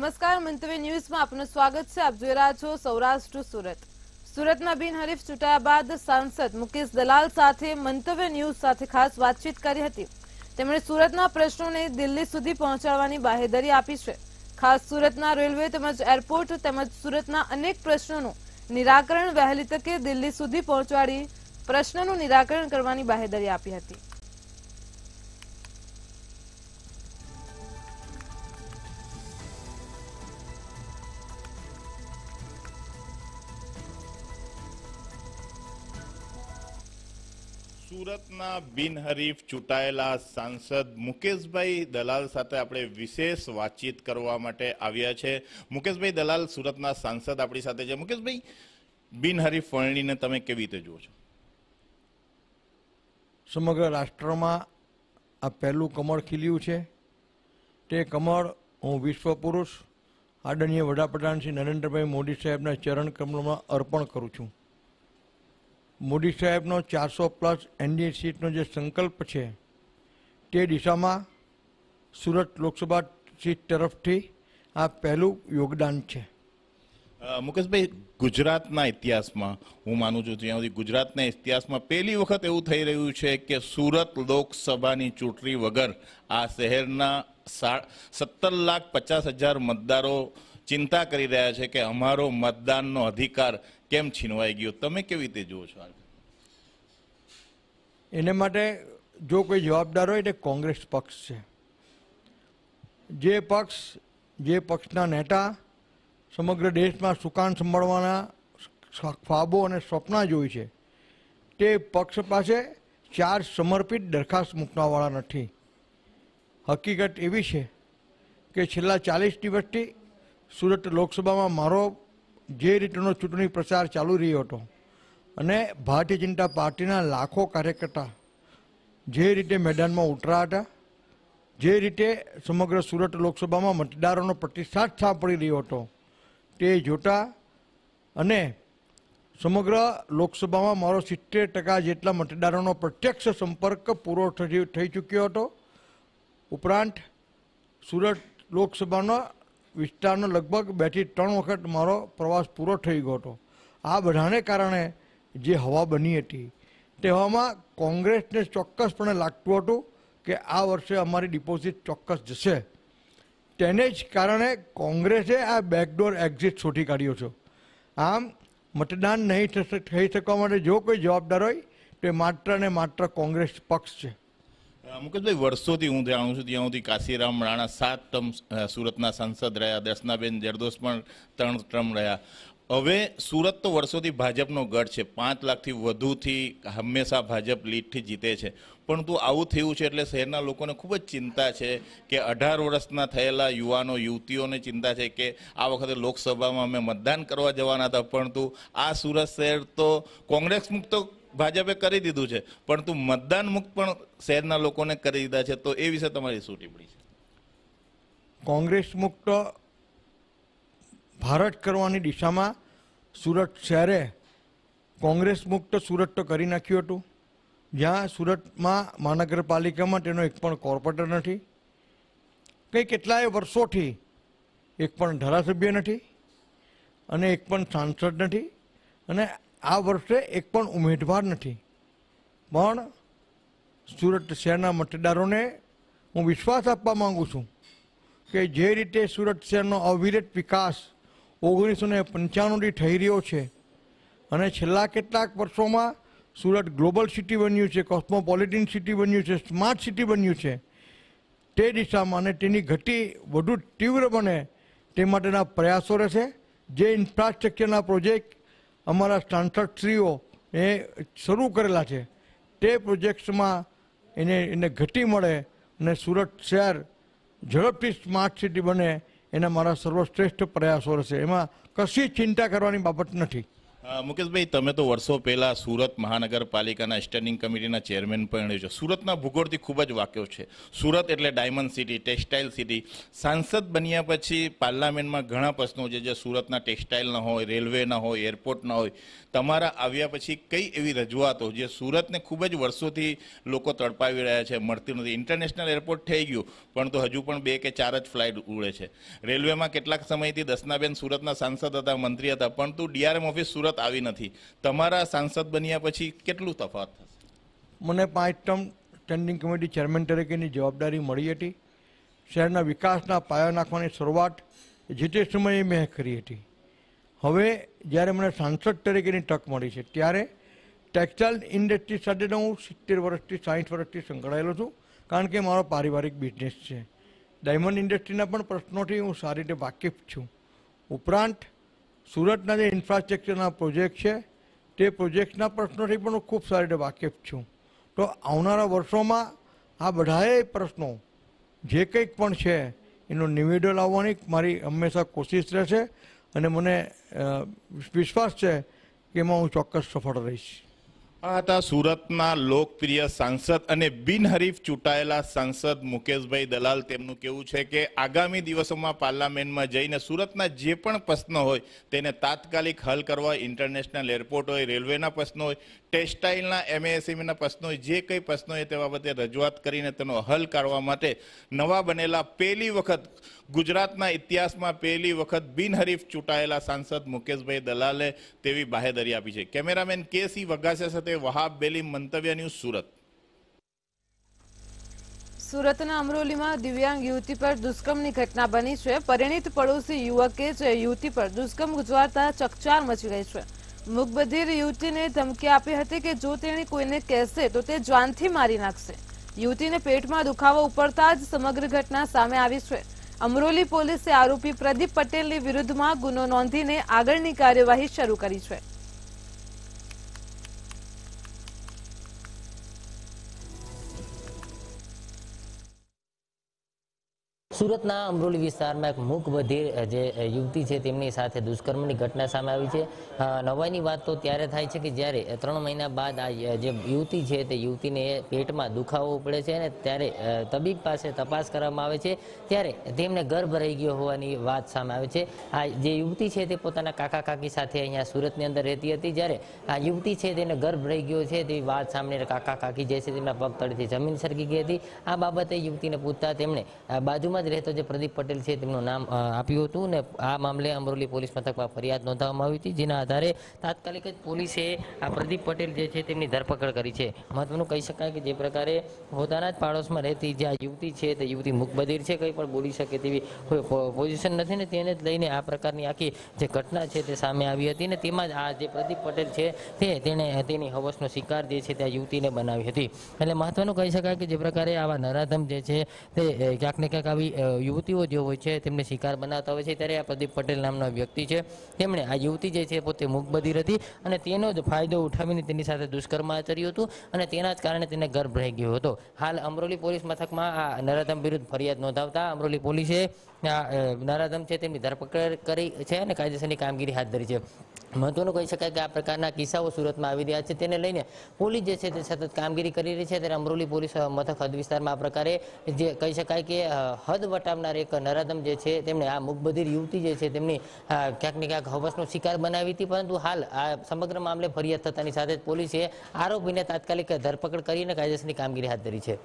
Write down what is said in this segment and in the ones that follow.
નમસ્કાર મંતવ્ય ન્યૂઝમાં આપનું સ્વાગત છે આપ જોઈ રહ્યા છો સૌરાષ્ટ્ર સુરત સુરતમાં બિનહરીફ ચૂંટાયા બાદ સાંસદ મુકેશ દલાલ સાથે મંતવ્ય ન્યૂઝ સાથે ખાસ વાતચીત કરી હતી તેમણે સુરતના પ્રશ્નોને દિલ્હી સુધી પહોંચાડવાની બાહેધરી આપી છે ખાસ સુરતના રેલવે તેમજ એરપોર્ટ તેમજ સુરતના અનેક પ્રશ્નોનું નિરાકરણ વહેલી તકે દિલ્હી સુધી પહોંચાડી પ્રશ્નનું નિરાકરણ કરવાની બાહેધરી આપી હતી સુરતના બિનહરીફ ચૂંટાયેલા સાંસદ મુકેશભાઈ દલાલ સાથે આપણે વિશેષ વાતચીત કરવા માટે આવ્યા છે મુકેશભાઈ દલાલ સુરતના સાંસદ આપણી સાથે છે મુકેશભાઈ બિનહરીફ વરણીને તમે કેવી રીતે જુઓ છો સમગ્ર રાષ્ટ્રમાં આ પહેલું કમળ ખીલ્યું છે તે કમળ હું વિશ્વ પુરુષ આદરણીય વડાપ્રધાન શ્રી નરેન્દ્રભાઈ મોદી સાહેબના ચરણ કમળમાં અર્પણ કરું છું મોદી સાહેબનો ચારસો પ્લસ એનડીએ સીટનો જે સંકલ્પ છે તે દિશામાં સુરત લોકસભા સીટ તરફથી આ પહેલું યોગદાન છે મુકેશભાઈ ગુજરાતના ઇતિહાસમાં હું માનું છું જ્યાં સુધી ગુજરાતના ઇતિહાસમાં પહેલી વખત એવું થઈ રહ્યું છે કે સુરત લોકસભાની ચૂંટણી વગર આ શહેરના સત્તર લાખ પચાસ હજાર મતદારો ચિંતા કરી રહ્યા છે કે અમારો મતદાનનો અધિકાર કેમ છીનવાઈ ગયો તમે કેવી રીતે જુઓ છો એને માટે જો કોઈ જવાબદાર હોય તે કોંગ્રેસ પક્ષ છે જે પક્ષ જે પક્ષના નેતા સમગ્ર દેશમાં સુકાન સંભાળવાના ખ્વાબો અને સ્વપ્ન જોઈ છે તે પક્ષ પાસે ચાર સમર્પિત દરખાસ્ત મૂકવાવાળા નથી હકીકત એવી છે કે છેલ્લા ચાલીસ દિવસથી સુરત લોકસભામાં મારો જે રીતનો ચૂંટણી પ્રચાર ચાલુ રહ્યો હતો અને ભારતીય જનતા પાર્ટીના લાખો કાર્યકર્તા જે રીતે મેદાનમાં ઉતરા હતા જે રીતે સમગ્ર સુરત લોકસભામાં મતદારોનો પ્રતિસાદ સાંપડી રહ્યો હતો તે જોતા અને સમગ્ર લોકસભામાં મારો સિત્તેર ટકા જેટલા મતદારોનો પ્રત્યક્ષ સંપર્ક પૂરો થઈ ચૂક્યો હતો ઉપરાંત સુરત લોકસભાના વિસ્તારનો લગભગ બેથી ત્રણ વખત મારો પ્રવાસ પૂરો થઈ ગયો હતો આ બધાને કારણે જે હવા બની હતી તેવામાં કોંગ્રેસને ચોક્કસપણે લાગતું હતું કે આ વર્ષે અમારી ડિપોઝિટ ચોક્કસ જશે તેને જ કારણે કોંગ્રેસે આ બેકડોર એક્ઝિટ શોધી કાઢ્યો છે આમ મતદાન નહીં થઈ શકવા માટે જો કોઈ જવાબદાર હોય તે માત્ર ને માત્ર કોંગ્રેસ પક્ષ છે મુકેશભાઈ વર્ષોથી હું જાણું છું ત્યાં સુધી કાશીરામ રાણા સાત ટર્મ સુરતના સાંસદ રહ્યા દર્શનાબેન જરદોસ પણ ત્રણ ટર્મ રહ્યા હવે સુરત તો વર્ષોથી ભાજપનો ગઢ છે પાંચ લાખથી વધુથી હંમેશા ભાજપ લીડથી જીતે છે પરંતુ આવું થયું છે એટલે શહેરના લોકોને ખૂબ જ ચિંતા છે કે અઢાર વર્ષના થયેલા યુવાનો યુવતીઓને ચિંતા છે કે આ વખતે લોકસભામાં અમે મતદાન કરવા જવાના હતા પરંતુ આ સુરત શહેર તો કોંગ્રેસ મુક્ત ભાજપે કરી દીધું છે પણ તું મતદાન મુક્ત પણ શહેરના લોકોને કરી દીધા છે તો એ વિશે તમારી શું ટિપ્પણી છે કોંગ્રેસ મુક્ત ભારત કરવાની દિશામાં સુરત શહેરે કોંગ્રેસ મુક્ત સુરત તો કરી નાખ્યું હતું જ્યાં સુરતમાં મહાનગરપાલિકામાં તેનો એક પણ કોર્પોરેટર નથી કંઈ કેટલાય વર્ષોથી એક પણ ધારાસભ્ય નથી અને એક પણ સાંસદ નથી અને આ વર્ષે એક પણ ઉમેદવાર નથી પણ સુરત શહેરના મતદારોને હું વિશ્વાસ આપવા માગું છું કે જે રીતે સુરત શહેરનો અવિરત વિકાસ ઓગણીસો ને પંચાણુંથી થઈ રહ્યો છે અને છેલ્લા કેટલાક વર્ષોમાં સુરત ગ્લોબલ સિટી બન્યું છે કોસ્મોપોલિટન સિટી બન્યું છે સ્માર્ટ સિટી બન્યું છે તે દિશામાં અને તેની ગતિ વધુ તીવ્ર બને તે માટેના પ્રયાસો રહેશે જે ઇન્ફ્રાસ્ટ્રક્ચરના પ્રોજેક્ટ અમારા સાંસદશ્રીઓ એ શરૂ કરેલા છે તે પ્રોજેક્ટ્સમાં એને એને ઘટી મળે અને સુરત શહેર ઝડપથી સ્માર્ટ સિટી બને એના મારા સર્વશ્રેષ્ઠ પ્રયાસો રહેશે એમાં કશી ચિંતા કરવાની બાબત નથી મુકેશભાઈ તમે તો વર્ષો પહેલા સુરત મહાનગરપાલિકાના સ્ટેન્ડિંગ કમિટીના ચેરમેન પણ રહ્યો છો સુરતના ભૂગોળથી ખૂબ જ વાક્યો છે સુરત એટલે ડાયમંડ સિટી ટેક્સટાઇલ સિટી સાંસદ બન્યા પછી પાર્લામેન્ટમાં ઘણા પ્રશ્નો છે જે સુરતના ટેક્સટાઇલ ન હોય રેલવે ન હોય એરપોર્ટ ન હોય તમારા આવ્યા પછી કઈ એવી રજૂઆતો જે સુરતને ખૂબ જ વર્ષોથી લોકો તડપાવી રહ્યા છે મળતી નથી ઇન્ટરનેશનલ એરપોર્ટ થઈ ગયું પણ તો હજુ પણ બે કે ચાર જ ફ્લાઇટ ઉડે છે રેલવેમાં કેટલાક સમયથી દસનાબેન સુરતના સાંસદ હતા મંત્રી હતા પરંતુ ડીઆરએમ ઓફિસ સુરત તફાવત આવી નથી તમારા સાંસદ બન્યા પછી કેટલું તફાવત થશે મને પાંચ ટર્મ સ્ટેન્ડિંગ કમિટી ચેરમેન તરીકેની જવાબદારી મળી હતી શહેરના વિકાસના પાયા નાખવાની શરૂઆત જે તે સમયે મેં કરી હતી હવે જ્યારે મને સાંસદ તરીકેની તક મળી છે ત્યારે ટેક્સટાઇલ ઇન્ડસ્ટ્રી સાથે હું સિત્તેર વર્ષથી સાહીઠ વર્ષથી સંકળાયેલો છું કારણ કે મારો પારિવારિક બિઝનેસ છે ડાયમંડ ઇન્ડસ્ટ્રીના પણ પ્રશ્નોથી હું સારી રીતે વાકેફ છું ઉપરાંત સુરતના જે ઇન્ફ્રાસ્ટ્રક્ચરના પ્રોજેક્ટ છે તે પ્રોજેક્ટના પ્રશ્નોથી પણ હું ખૂબ સારી રીતે વાકેફ છું તો આવનારા વર્ષોમાં આ બધાએ પ્રશ્નો જે કંઈક પણ છે એનો નિવેડો લાવવાની મારી હંમેશા કોશિશ રહેશે અને મને વિશ્વાસ છે કે એમાં હું ચોક્કસ સફળ રહીશ આ હતા સુરતના લોકપ્રિય સાંસદ અને બિનહરીફ ચૂંટાયેલા સાંસદ મુકેશભાઈ દલાલ તેમનું કેવું છે કે આગામી દિવસોમાં પાર્લામેન્ટમાં જઈને સુરતના જે પણ પ્રશ્નો હોય તેને તાત્કાલિક હલ કરવા ઇન્ટરનેશનલ એરપોર્ટ હોય રેલવેના પ્રશ્નો હોય ટેક્સટાઇલના એમએએસએમના પ્રશ્નો જે કંઈ પ્રશ્નો એ તે બાબતે રજૂઆત કરીને તેનો હલ કાઢવા માટે નવા બનેલા પહેલી વખત ગુજરાતના ઇતિહાસમાં પહેલી વખત બિનહરીફ ચૂંટાયેલા સાંસદ મુકેશભાઈ દલાલે તેવી બાહેદરી આપી છે કેમેરામેન કે વઘાસિયા સાથે વહાબ બેલી મંતવ્ય ન્યૂઝ સુરત સુરતના અમરોલીમાં દિવ્યાંગ યુવતી પર દુષ્કર્મની ઘટના બની છે પરિણીત પડોશી યુવકે જ યુવતી પર દુષ્કર્મ ગુજવાતા ચકચાર મચી ગઈ છે મુકબધિર યુવતીને ધમકી આપી હતી કે જો તેણે કોઈને કહેશે તો તે જાનથી મારી નાખશે યુવતીને પેટમાં દુખાવો ઉપડતા જ સમગ્ર ઘટના સામે આવી છે અમરોલી પોલીસે આરોપી પ્રદીપ પટેલની વિરુદ્ધમાં ગુનો નોંધીને આગળની કાર્યવાહી શરૂ કરી છે સુરતના અમરોલી વિસ્તારમાં એક મૂક બધીર જે યુવતી છે તેમની સાથે દુષ્કર્મની ઘટના સામે આવી છે નવાઈની વાત તો ત્યારે થાય છે કે જ્યારે ત્રણ મહિના બાદ આ જે યુવતી છે તે યુવતીને પેટમાં દુખાવો પડે છે અને ત્યારે તબીબ પાસે તપાસ કરવામાં આવે છે ત્યારે તેમને ગર્ભ રહી ગયો હોવાની વાત સામે આવે છે આ જે યુવતી છે તે પોતાના કાકા કાકી સાથે અહીંયા સુરતની અંદર રહેતી હતી જ્યારે આ યુવતી છે તેને ગર્ભ રહી ગયો છે તેવી વાત સામે કાકા કાકી જે છે તેમના પગ તળેથી જમીન સરકી ગઈ હતી આ બાબતે યુવતીને પૂછતા તેમણે બાજુમાં જ રહેતો જે પ્રદીપ પટેલ છે તેમનું નામ આપ્યું હતું ને આ મામલે અમરોલી પોલીસ મથકમાં ફરિયાદ નોંધવામાં આવી હતી જેના આધારે તાત્કાલિક જ પોલીસે આ પ્રદીપ પટેલ જે છે તેમની ધરપકડ કરી છે મહત્વનું કહી શકાય કે જે પ્રકારે પોતાના જ પાડોશમાં રહેતી જે આ યુવતી છે તે યુવતી મુખબધિર છે કંઈ પણ બોલી શકે તેવી પોઝિશન નથી ને તેને જ લઈને આ પ્રકારની આખી જે ઘટના છે તે સામે આવી હતી ને તેમાં જ આ જે પ્રદીપ પટેલ છે તે તેણે તેની હવસનો શિકાર જે છે તે આ યુવતીને બનાવી હતી એટલે મહત્વનું કહી શકાય કે જે પ્રકારે આવા નરાધમ જે છે તે ક્યાંક ને ક્યાંક આવી યુવતીઓ જે હોય છે તેમને શિકાર બનાવતા હોય છે ત્યારે આ પ્રદીપ પટેલ નામનો વ્યક્તિ છે તેમણે આ યુવતી જે છે પોતે મૂકબધીર હતી અને તેનો જ ફાયદો ઉઠાવીને તેની સાથે દુષ્કર્મ આચર્યું હતું અને તેના જ કારણે તેને ગર્ભ રહી ગયો હતો હાલ અમરોલી પોલીસ મથકમાં આ નરાધમ વિરુદ્ધ ફરિયાદ નોંધાવતા અમરોલી પોલીસે નરાધમ છે તેમની ધરપકડ કરી છે અને કાયદેસરની કામગીરી હાથ ધરી છે મહત્વનું કહી શકાય કે આ પ્રકારના કિસ્સાઓ સુરતમાં આવી રહ્યા છે તેને લઈને પોલીસ જે છે તે સતત કામગીરી કરી રહી છે ત્યારે અમરોલી પોલીસ મથક હદ વિસ્તારમાં આ પ્રકારે જે કહી શકાય કે હદ વટાવનાર એક નરાધમ જે છે તેમણે આ મુખબધિર યુવતી જે છે તેમની ક્યાંક ને ક્યાંક હવસનો શિકાર બનાવી હતી પરંતુ હાલ આ સમગ્ર મામલે ફરિયાદ થતાની સાથે જ પોલીસે આરોપીને તાત્કાલિક ધરપકડ કરીને કાયદેસરની કામગીરી હાથ ધરી છે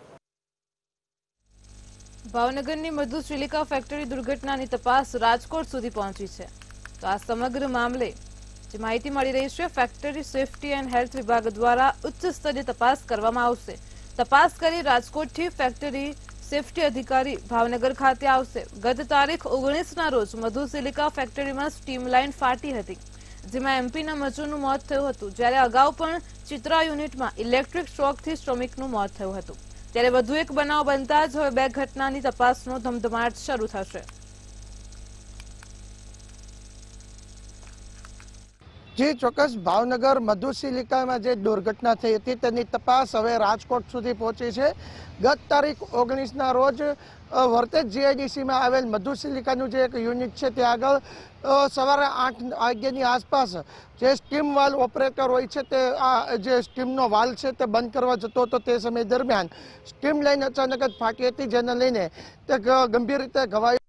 ભાવનગરની મધુશ્રીલિકા ફેક્ટરી દુર્ઘટનાની તપાસ રાજકોટ સુધી પહોંચી છે તો આ સમગ્ર મામલે જે માહિતી મળી રહી છે ફેક્ટરી સેફટી એન્ડ હેલ્થ વિભાગ દ્વારા ઉચ્ચ સ્તરીય તપાસ કરવામાં આવશે તપાસ કરી રાજકોટથી ફેક્ટરી સેફટી અધિકારી ભાવનગર ખાતે આવશે ગત તારીખ ઓગણીસના રોજ મધુસિલિકા ફેક્ટરીમાં સ્ટીમ લાઇન ફાટી હતી જેમાં એમપીના મજૂરનું મોત થયું હતું જ્યારે અગાઉ પણ ચિત્રા યુનિટમાં ઇલેક્ટ્રિક શોકથી શ્રમિકનું મોત થયું હતું ત્યારે વધુ એક બનાવ બનતા જ હવે બે ઘટનાની તપાસનો ધમધમાટ શરૂ થશે જે ચોક્કસ ભાવનગર મધુસિલિકામાં જે દુર્ઘટના થઈ હતી તેની તપાસ હવે રાજકોટ સુધી પહોંચી છે ગત તારીખ ઓગણીસના રોજ વર્તેજ જીઆઈડીસીમાં આવેલ મધુસિલિકાનું જે એક યુનિટ છે તે આગળ સવારે આઠ વાગ્યાની આસપાસ જે સ્ટીમ વાલ ઓપરેટર હોય છે તે આ જે સ્ટીમનો વાલ છે તે બંધ કરવા જતો હતો તે સમય દરમિયાન સ્ટીમ લાઇન અચાનક જ ફાટી હતી જેને લઈને તે ગંભીર રીતે ઘવાઈ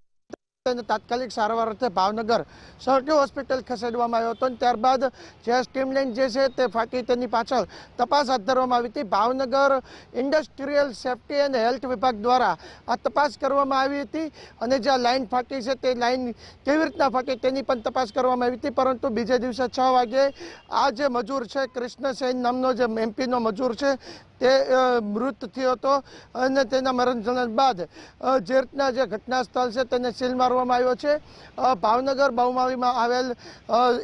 તેને તાત્કાલિક સારવાર અર્થે ભાવનગર સરકારી હોસ્પિટલ ખસેડવામાં આવ્યો હતો અને ત્યારબાદ જે સ્ટીમલાઇન જે છે તે ફાટી તેની પાછળ તપાસ હાથ ધરવામાં આવી હતી Bhavnagar industrial safety and health વિભાગ દ્વારા આ તપાસ કરવામાં આવી હતી અને જે લાઇન ફાટી છે તે લાઇન કેવી રીતના ફાટી તેની પણ તપાસ કરવામાં આવી હતી પરંતુ બીજે દિવસે છ વાગે આ જે મજૂર છે કૃષ્ણ નામનો જે એમપીનો મજૂર છે તે મૃત થયો હતો અને તેના મરણ જણાર બાદ જે રીતના જે ઘટના સ્થળ છે તેને સીલમાં કરવામાં આવ્યો છે ભાવનગર બહુમાળીમાં આવેલ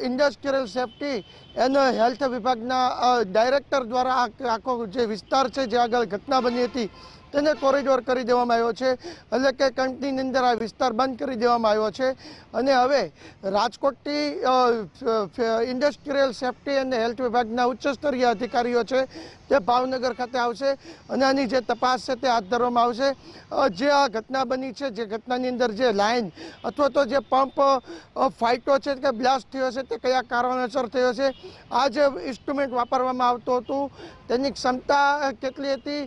ઇન્ડસ્ટ્રીયલ સેફટી એન્ડ હેલ્થ વિભાગના ડાયરેક્ટર દ્વારા આખો જે વિસ્તાર છે જે આગળ ઘટના બની હતી તેને કોરિડોર કરી દેવામાં આવ્યો છે એટલે કે કંટનીની અંદર આ વિસ્તાર બંધ કરી દેવામાં આવ્યો છે અને હવે રાજકોટથી ઇન્ડસ્ટ્રીયલ સેફટી અને હેલ્થ વિભાગના ઉચ્ચસ્તરીય અધિકારીઓ છે તે ભાવનગર ખાતે આવશે અને આની જે તપાસ છે તે હાથ ધરવામાં આવશે જે આ ઘટના બની છે જે ઘટનાની અંદર જે લાઇન અથવા તો જે પંપ ફાઇટો છે કે બ્લાસ્ટ થયો છે તે કયા કારણોસર થયો છે આ જે ઇન્સ્ટ્રુમેન્ટ વાપરવામાં આવતું હતું તેની ક્ષમતા કેટલી હતી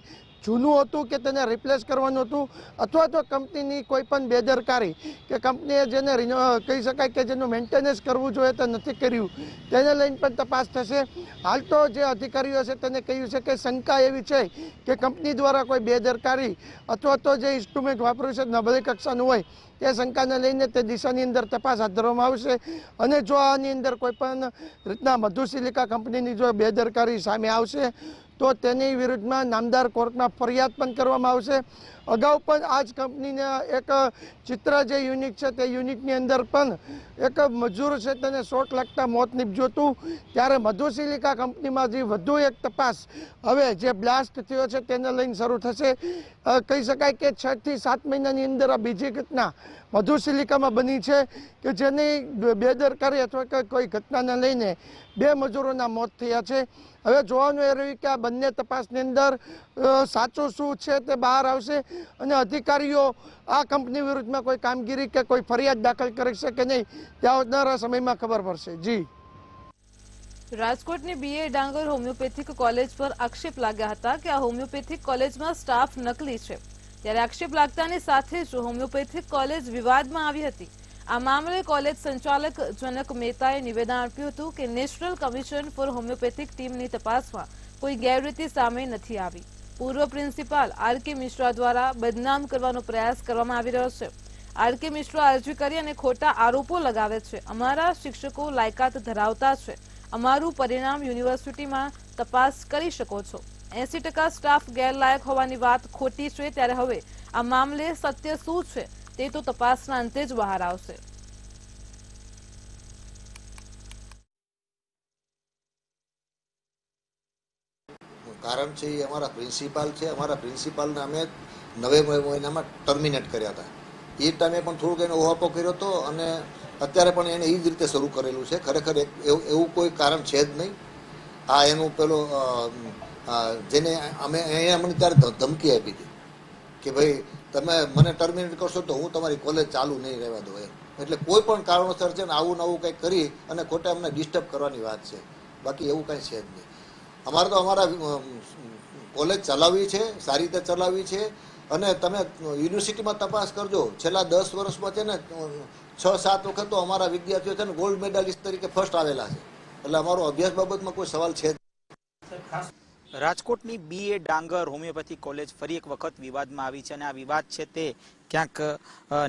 જૂનું હતું કે તેને રિપ્લેસ કરવાનું હતું અથવા તો કંપનીની કોઈ પણ બેદરકારી કે કંપનીએ જેને કહી શકાય કે જેનું મેન્ટેનન્સ કરવું જોઈએ તે નથી કર્યું તેને લઈને પણ તપાસ થશે હાલ તો જે અધિકારીઓ છે તેને કહ્યું છે કે શંકા એવી છે કે કંપની દ્વારા કોઈ બેદરકારી અથવા તો જે ઇન્સ્ટ્રુમેન્ટ વાપર્યું છે નબળી કક્ષાનું હોય તે શંકાને લઈને તે દિશાની અંદર તપાસ હાથ ધરવામાં આવશે અને જો આની અંદર કોઈ પણ રીતના મધુસિલિકા કંપનીની જો બેદરકારી સામે આવશે તો તેની વિરુદ્ધમાં નામદાર કોર્ટમાં ફરિયાદ પણ કરવામાં આવશે અગાઉ પણ આ જ કંપનીના એક ચિત્ર જે યુનિટ છે તે યુનિટની અંદર પણ એક મજૂર છે તેને શોટ લાગતા મોત નીપજ્યું હતું ત્યારે મધુસિલિકા કંપનીમાં જે વધુ એક તપાસ હવે જે બ્લાસ્ટ થયો છે તેને લઈને શરૂ થશે કહી શકાય કે છથી સાત મહિનાની અંદર આ બીજી ઘટના મધુસિલિકામાં બની છે કે જેની બેદરકારી અથવા કોઈ ઘટનાને લઈને બે મજૂરોના મોત થયા છે હવે જોવાનું એ રહ્યું કે આ બંને તપાસની અંદર સાચું શું છે તે બહાર આવશે અને અધિકારીઓ આ કંપની વિરુદ્ધમાં કોઈ કામગીરી કે કોઈ ફરિયાદ દાખલ કરશે કે નહીં તે આવનારા સમયમાં ખબર પડશે જી રાજકોટની બીએ ડાંગર હોમિયોપેથિક કોલેજ પર આક્ષેપ લાગ્યા હતા કે આ હોમિયોપેથિક કોલેજમાં સ્ટાફ નકલી છે ત્યારે આક્ષેપ લાગતાની સાથે જ હોમિયોપેથિક કોલેજ વિવાદમાં આવી હતી આ મામલે કોલેજ સંચાલક જનક મહેતાએ નિવેદન આપ્યું હતું કે નેશનલ કમિશન ફોર હોમિયોપેથિક ટીમની તપાસમાં કોઈ ગેરરીતિ સામે નથી આવી પૂર્વ પ્રિન્સિપાલ આર કે મિશ્રા દ્વારા બદનામ કરવાનો પ્રયાસ કરવામાં આવી રહ્યો છે આર કે મિશ્રા અરજી કરી અને ખોટા આરોપો લગાવે છે અમારા શિક્ષકો લાયકાત ધરાવતા છે અમારું પરિણામ યુનિવર્સિટીમાં તપાસ કરી શકો છો એસી ટકા સ્ટાફ ગેરલાયક હોવાની વાત ખોટી છે ત્યારે હવે આ મામલે સત્ય શું છે તે તો તપાસના અંતે જ બહાર આવશે કારણ છે એ અમારા પ્રિન્સિપાલ છે અમારા પ્રિન્સિપાલને અમે નવેમ્બર મહિનામાં ટર્મિનેટ કર્યા હતા એ ટાઈમે પણ થોડુંક એનો ઓહાપો કર્યો હતો અને અત્યારે પણ એને એ જ રીતે શરૂ કરેલું છે ખરેખર એક એવું કોઈ કારણ છે જ નહીં આ એનું પેલો જેને અમે અહીંયા અમને ત્યારે ધમકી આપી હતી કે ભાઈ તમે મને ટર્મિનેટ કરશો તો હું તમારી કોલેજ ચાલુ નહીં રહેવા દઉં એટલે કોઈ પણ કારણોસર છે ને આવું નવું કંઈ કરી અને ખોટે અમને ડિસ્ટર્બ કરવાની વાત છે બાકી એવું કંઈ છે જ નહીં અમારે તો અમારા કોલેજ ચલાવવી છે સારી રીતે ચલાવવી છે અને તમે યુનિવર્સિટીમાં તપાસ કરજો છેલ્લા દસ વર્ષમાં છે ને છ સાત વખત તો અમારા વિદ્યાર્થીઓ છે ને ગોલ્ડ મેડાલિસ્ટ તરીકે ફર્સ્ટ આવેલા છે એટલે અમારો અભ્યાસ બાબતમાં કોઈ સવાલ છે જ રાજકોટની બીએ ડાંગર હોમિયોપેથી કોલેજ ફરી એક વખત વિવાદમાં આવી છે અને આ વિવાદ છે તે ક્યાંક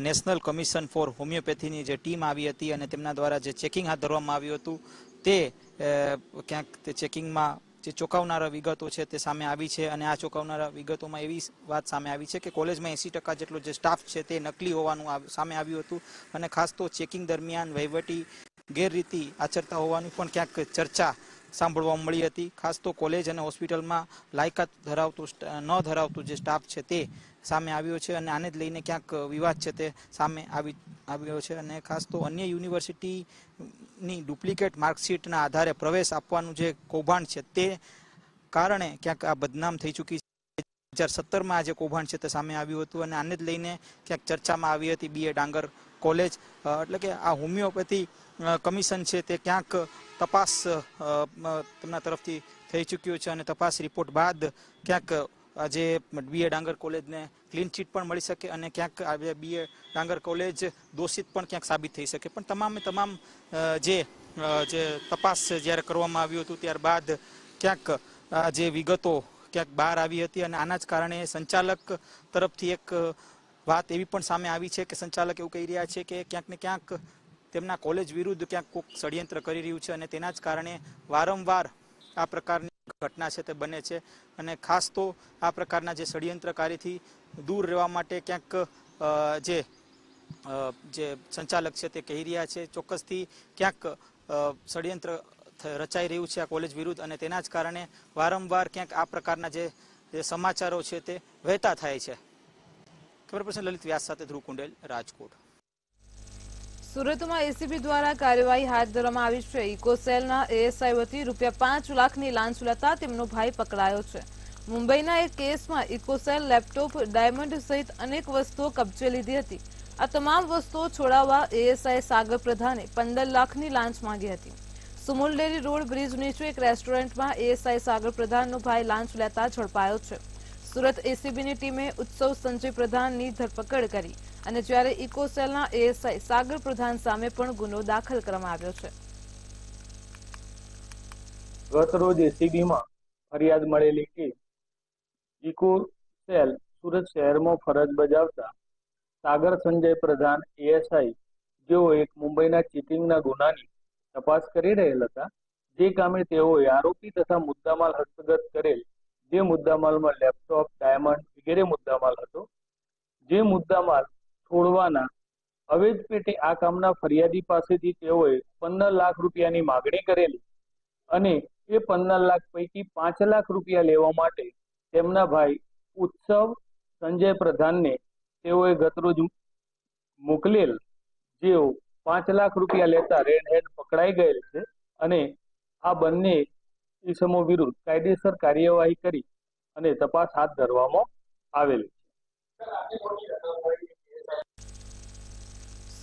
નેશનલ કમિશન ફોર હોમિયોપેથીની જે ટીમ આવી હતી અને તેમના દ્વારા જે ચેકિંગ હાથ ધરવામાં આવ્યું હતું તે ક્યાંક તે ચેકિંગમાં જે ચોંકાવનારા વિગતો છે તે સામે આવી છે અને આ ચોંકાવનારા વિગતોમાં એવી વાત સામે આવી છે કે કોલેજમાં એંસી ટકા જેટલો જે સ્ટાફ છે તે નકલી હોવાનું સામે આવ્યું હતું અને ખાસ તો ચેકિંગ દરમિયાન વહીવટી ગેરરીતિ આચરતા હોવાની પણ ક્યાંક ચર્ચા સાંભળવા મળી હતી ખાસ તો કોલેજ અને હોસ્પિટલમાં લાયકાત ધરાવતું ન ધરાવતું જે સ્ટાફ છે તે સામે આવ્યો છે અને આને જ લઈને ક્યાંક વિવાદ છે તે સામે આવી આવ્યો છે અને ખાસ તો અન્ય યુનિવર્સિટીની ડુપ્લિકેટ માર્કશીટના આધારે પ્રવેશ આપવાનું જે કૌભાંડ છે તે કારણે ક્યાંક આ બદનામ થઈ ચૂકી છે બે હજાર સત્તરમાં આ જે કૌભાંડ છે તે સામે આવ્યું હતું અને આને જ લઈને ક્યાંક ચર્ચામાં આવી હતી બીએ ડાંગર કોલેજ એટલે કે આ હોમિયોપેથી કમિશન છે તે ક્યાંક તપાસ તેમના તરફથી થઈ ચૂક્યો છે અને તપાસ રિપોર્ટ બાદ ક્યાંક આજે બીએ ડાંગર કોલેજને ક્લીન ચીટ પણ મળી શકે અને ક્યાંક આજે બીએ ડાંગર કોલેજ દોષિત પણ ક્યાંક સાબિત થઈ શકે પણ તમામે તમામ જે જે તપાસ જ્યારે કરવામાં આવ્યું હતું ત્યારબાદ ક્યાંક જે વિગતો ક્યાંક બહાર આવી હતી અને આના જ કારણે સંચાલક તરફથી એક વાત એવી પણ સામે આવી છે કે સંચાલક એવું કહી રહ્યા છે કે ક્યાંક ને ક્યાંક તેમના કોલેજ વિરુદ્ધ ક્યાંક કોઈક ષડયંત્ર કરી રહ્યું છે અને તેના જ કારણે વારંવાર આ પ્રકારની ઘટના છે તે બને છે અને ખાસ તો આ પ્રકારના જે ષડયંત્રકારીથી દૂર રહેવા માટે ક્યાંક જે જે સંચાલક છે તે કહી રહ્યા છે ચોક્કસથી ક્યાંક ષડયંત્ર રચાઈ રહ્યું છે આ કોલેજ વિરુદ્ધ અને તેના જ કારણે વારંવાર ક્યાંક આ પ્રકારના જે સમાચારો છે તે વહેતા થાય છે ખબર પડશે લલિત વ્યાસ સાથે ધ્રુવ કુંડેલ રાજકોટ સુરતમાં એસીબી દ્વારા કાર્યવાહી હાથ ધરવામાં આવી છે ઇકોસેલના એએસઆઈ વતી રૂપિયા પાંચ લાખની લાંચ લેતા તેમનો ભાઈ પકડાયો છે મુંબઈના એક કેસમાં ઇકોસેલ લેપટોપ ડાયમંડ સહિત અનેક વસ્તુઓ કબજે લીધી હતી આ તમામ વસ્તુઓ છોડાવવા એએસઆઈ સાગર પ્રધાને પંદર લાખની લાંચ માંગી હતી સુમુલડેરી રોડ બ્રિજ નીચે એક રેસ્ટોરન્ટમાં એએસઆઈ સાગર પ્રધાનનો ભાઈ લાંચ લેતા ઝડપાયો છે સુરત એસીબીની ટીમે ઉત્સવ સંજય પ્રધાનની ધરપકડ કરી અને જ્યારે ઇકોસેલના એએસઆઈ સાગર પ્રધાન સામે પણ ગુનો દાખલ કરવામાં આવ્યો છે ગતરોજ એસીબીમાં ફરિયાદ મળેલી કે ઇકોસેલ સુરત શહેરમાં ફરજ બજાવતા સાગર સંજય પ્રધાન એએસઆઈ જેઓ એક મુંબઈના ચીટિંગના ગુનાની તપાસ કરી રહેલ હતા જે કામે તેઓએ આરોપી તથા મુદ્દામાલ હસ્તગત કરેલ જે મુદ્દામાલમાં લેપટોપ ડાયમંડ વગેરે મુદ્દામાલ હતો જે મુદ્દામાલ છોડવાના અવેજ પેટે આ કામના ફરિયાદી પાસેથી તેઓએ પંદર લાખ રૂપિયાની માગણી કરેલી અને એ પંદર લાખ પૈકી પાંચ લાખ રૂપિયા લેવા માટે તેમના ભાઈ ઉત્સવ સંજય પ્રધાનને તેઓએ ગતરોજ મોકલેલ જેઓ પાંચ લાખ રૂપિયા લેતા રેડ હેન્ડ પકડાઈ ગયેલ છે અને આ બંને ઇસમો વિરુદ્ધ કાયદેસર કાર્યવાહી કરી અને તપાસ હાથ ધરવામાં આવેલી છે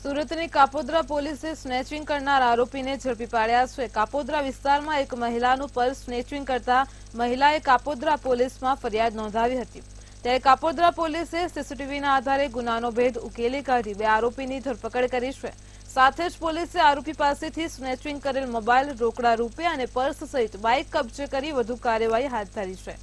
સુરતની કાપોદ્રા પોલીસે સ્નેચિંગ કરનાર આરોપીને ઝડપી પાડ્યા છે કાપોદ્રા વિસ્તારમાં એક મહિલાનું પર્સ સ્નેચિંગ કરતા મહિલાએ કાપોદ્રા પોલીસમાં ફરિયાદ નોંધાવી હતી ત્યારે કાપોદ્રા પોલીસે સીસીટીવીના આધારે ગુનાનો ભેદ ઉકેલી કાઢી બે આરોપીની ધરપકડ કરી છે સાથે જ પોલીસે આરોપી પાસેથી સ્નેચિંગ કરેલ મોબાઈલ રોકડા રૂપે અને પર્સ સહિત બાઇક કબજે કરી વધુ કાર્યવાહી હાથ ધરી છે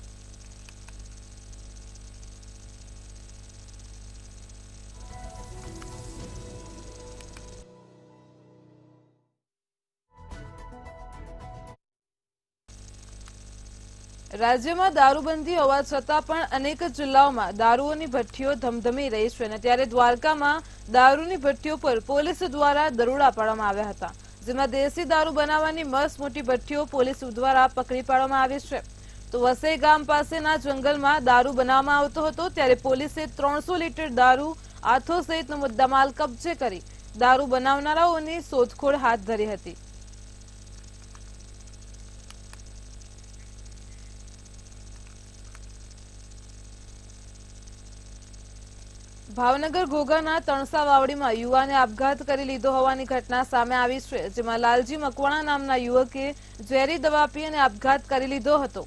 રાજ્યમાં દારૂબંધી હોવા છતાં પણ અનેક જિલ્લાઓમાં દારૂઓની ભઠ્ઠીઓ ધમધમી રહી છે અને ત્યારે દ્વારકામાં દારૂની ભઠ્ઠીઓ પર પોલીસ દ્વારા દરોડા પાડવામાં આવ્યા હતા જેમાં દેશી દારૂ બનાવવાની મસ્ત મોટી ભઠ્ઠીઓ પોલીસ દ્વારા પકડી પાડવામાં આવી છે તો વસઈ ગામ પાસેના જંગલમાં દારૂ બનાવવામાં આવતો હતો ત્યારે પોલીસે ત્રણસો લીટર દારૂ આથો સહિતનો મુદ્દામાલ કબજે કરી દારૂ બનાવનારાઓની શોધખોળ હાથ ધરી હતી ભાવનગર ઘોઘાના તણસા વાવડીમાં યુવાને આપઘાત કરી લીધો હોવાની ઘટના સામે આવી છે જેમાં લાલજી મકવાણા નામના યુવકે ઝેરી દવા પી અને આપઘાત કરી લીધો હતો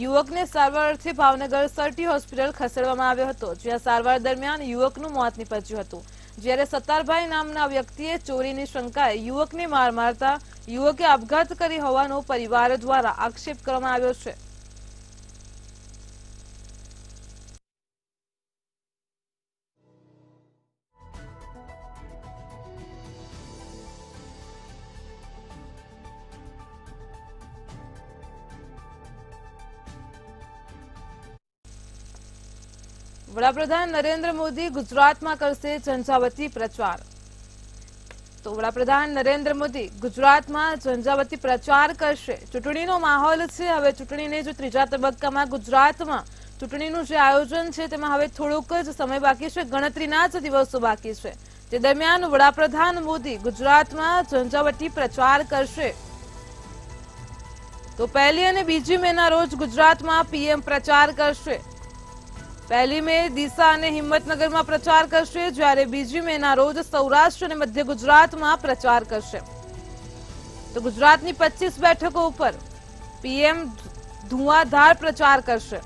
યુવકને સારવાર અર્થે ભાવનગર સરટી હોસ્પિટલ ખસેડવામાં આવ્યો હતો જ્યાં સારવાર દરમિયાન યુવકનું મોત નીપજ્યું હતું જ્યારે સત્તારભાઈ નામના વ્યક્તિએ ચોરીની શંકાએ યુવકને માર મારતા યુવકે આપઘાત કરી હોવાનો પરિવાર દ્વારા આક્ષેપ કરવામાં આવ્યો છે વડાપ્રધાન નરેન્દ્ર મોદી ગુજરાતમાં કરશે ઝંઝાવતી પ્રચાર તો વડાપ્રધાન નરેન્દ્ર મોદી ગુજરાતમાં ઝંઝાવતી પ્રચાર કરશે ચૂંટણીનો માહોલ છે હવે ચૂંટણીને જો ત્રીજા તબક્કામાં ગુજરાતમાં ચૂંટણીનું જે આયોજન છે તેમાં હવે થોડોક જ સમય બાકી છે ગણતરીના જ દિવસો બાકી છે તે દરમિયાન વડાપ્રધાન મોદી ગુજરાતમાં ઝંઝાવટી પ્રચાર કરશે તો પહેલી અને બીજી મેના રોજ ગુજરાતમાં પીએમ પ્રચાર કરશે પહેલી મે ડીસા અને હિંમતનગરમાં પ્રચાર કરશે જ્યારે બીજી મેના રોજ સૌરાષ્ટ્ર અને મધ્ય ગુજરાતમાં પ્રચાર કરશે તો ગુજરાતની પચીસ બેઠકો ઉપર પીએમ ધુઆધાર પ્રચાર કરશે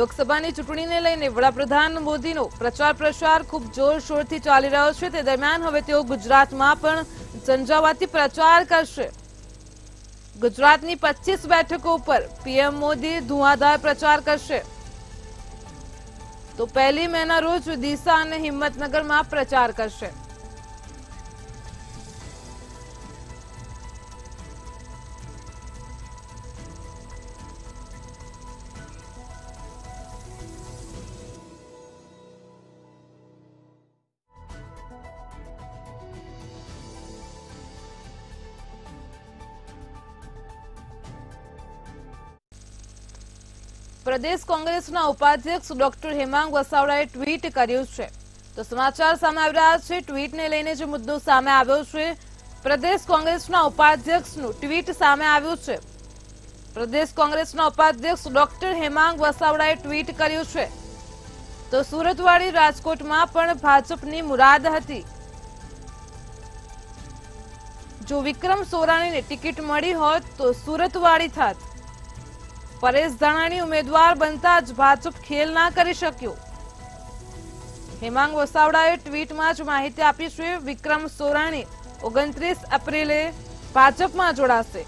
લોકસભાની ચૂંટણીને લઈને વડાપ્રધાન મોદીનો પ્રચાર પ્રસાર ખૂબ જોરશોરથી ચાલી રહ્યો છે તે દરમિયાન હવે તેઓ ગુજરાતમાં પણ ઝંઝાવાતી પ્રચાર કરશે ગુજરાતની પચીસ બેઠકો ઉપર પીએમ મોદી ધુઆધાર પ્રચાર કરશે તો પહેલી મેના રોજ દિશા અને હિંમતનગરમાં પ્રચાર કરશે પ્રદેશ કોંગ્રેસના ઉપાધ્યક્ષ ડોક્ટર હેમાંગ વસાવડાએ ટ્વીટ કર્યું છે તો સમાચાર સામે આવી રહ્યા છે ટ્વીટને લઈને જે મુદ્દો સામે આવ્યો છે પ્રદેશ કોંગ્રેસના ઉપાધ્યક્ષનું ટ્વીટ સામે આવ્યું છે પ્રદેશ કોંગ્રેસના ઉપાધ્યક્ષ ડોક્ટર હેમાંગ વસાવડાએ ટ્વીટ કર્યું છે તો સુરતવાળી રાજકોટમાં પણ ભાજપની મુરાદ હતી જો વિક્રમ સોરાણીને ટિકિટ મળી હોત તો સુરતવાળી થાત પરેશ ધાણાણી ઉમેદવાર બનતા જ ભાજપ ખેલ ના કરી શક્યો હેમાંગ વસાવડાએ ટ્વીટમાં જ માહિતી આપી છે વિક્રમ સોરાણી ઓગણત્રીસ એપ્રિલે ભાજપમાં જોડાશે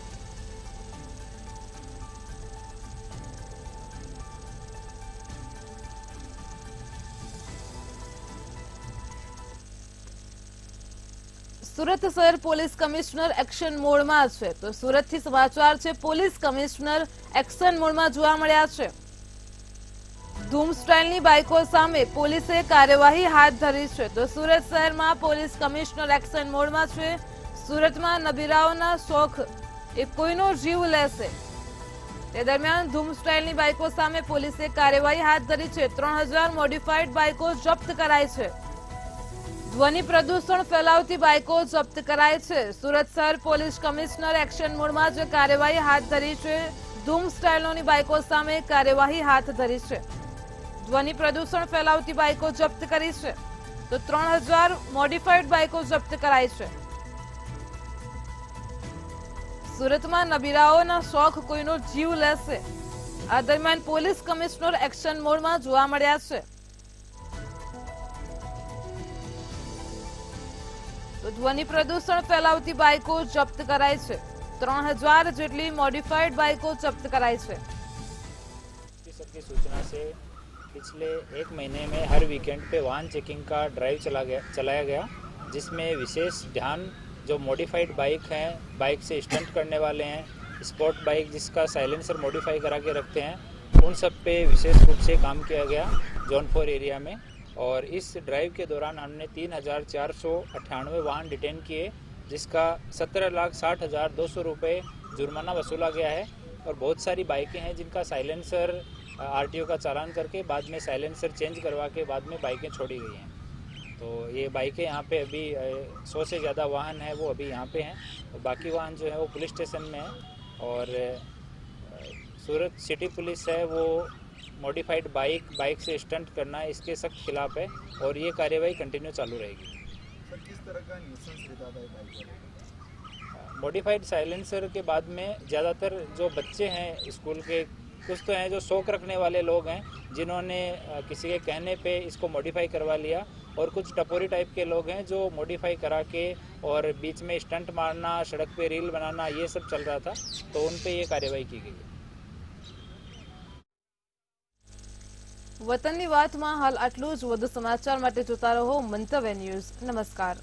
સુરત શહેર પોલીસ કમિશનર એક્શન મોડમાં છે તો સુરતથી સમાચાર છે પોલીસ કમિશનર એક્શન મોડમાં જોવા મળ્યા છે ધૂમ સ્ટાઇલની બાઇકો સામે પોલીસે કાર્યવાહી હાથ ધરી છે તો સુરત શહેરમાં પોલીસ કમિશનર એક્શન મોડમાં છે સુરતમાં નબીરાઓના શોખ એ કોઈનો જીવ લેશે તે દરમિયાન ધૂમ સ્ટાઇલની બાઇકો સામે પોલીસે કાર્યવાહી હાથ ધરી છે ત્રણ મોડિફાઈડ બાઇકો જપ્ત કરાઈ છે ધ્વનિ પ્રદૂષણ ફેલાવતી બાઇકો જપ્ત કરાય છે સુરત શહેર પોલીસ કમિશનર એક્શન મોડમાં જે કાર્યવાહી હાથ ધરી છે ધૂમ સ્ટાઇલોની બાઇકો સામે કાર્યવાહી હાથ ધરી છે ધ્વનિ પ્રદૂષણ ફેલાવતી બાઇકો જપ્ત કરી છે તો ત્રણ હજાર મોડિફાઈડ બાઇકો જપ્ત કરાઈ છે સુરતમાં નબીરાઓના શોખ કોઈનો જીવ લેશે આ દરમિયાન પોલીસ કમિશનર એક્શન મોડમાં જોવા મળ્યા છે ध्वनि प्रदूषण फैलावती ફેલાવતી બાઇકો कराई કરાઈ છે ત્રણ હજાર જેટલી મોડિફાઈડ બાઇકો सूचना से पिछले एक महीने में हर वीकेंड पे वाहन चेकिंग का ड्राइव चला गया चलाया गया जिसमें विशेष ध्यान जो मॉडिफाइड बाइक हैं बाइक से स्टंट करने वाले हैं स्पोर्ट बाइक जिसका साइलेंसर मॉडिफाई करा के रखते हैं उन सब पे विशेष रूप से काम किया गया जौनपुर एरिया में और इस ड्राइव के दौरान हमने तीन हज़ार चार सौ अट्ठानवे वाहन डिटेन किए जिसका सत्रह लाख साठ हज़ार दो सौ रुपये जुर्माना वसूला गया है और बहुत सारी बाइकें हैं जिनका साइलेंसर आर का चालान करके बाद में साइलेंसर चेंज करवा के बाद में बाइकें छोड़ी गई हैं तो ये बाइकें यहाँ पे अभी सौ से ज़्यादा वाहन है वो अभी यहाँ पे हैं और बाकी वाहन जो है वो पुलिस स्टेशन में है और सूरत सिटी पुलिस है वो मॉडिफाइड बाइक बाइक से स्टंट करना इसके सख्त खिलाफ है और ये कार्यवाही कंटिन्यू चालू रहेगी मॉडिफाइड साइलेंसर के बाद में ज़्यादातर जो बच्चे हैं स्कूल के कुछ तो हैं जो शौक रखने वाले लोग हैं जिन्होंने किसी के कहने पे इसको मॉडिफाई करवा लिया और कुछ टपोरी टाइप के लोग हैं जो मॉडिफाई करा के और बीच में स्टंट मारना सड़क पे रील बनाना ये सब चल रहा था तो उन पे ये कार्रवाई की गई વતનની વાતમાં હાલ આટલું જ વધુ સમાચાર માટે જોતા રહો મંતવ્ય ન્યૂઝ નમસ્કાર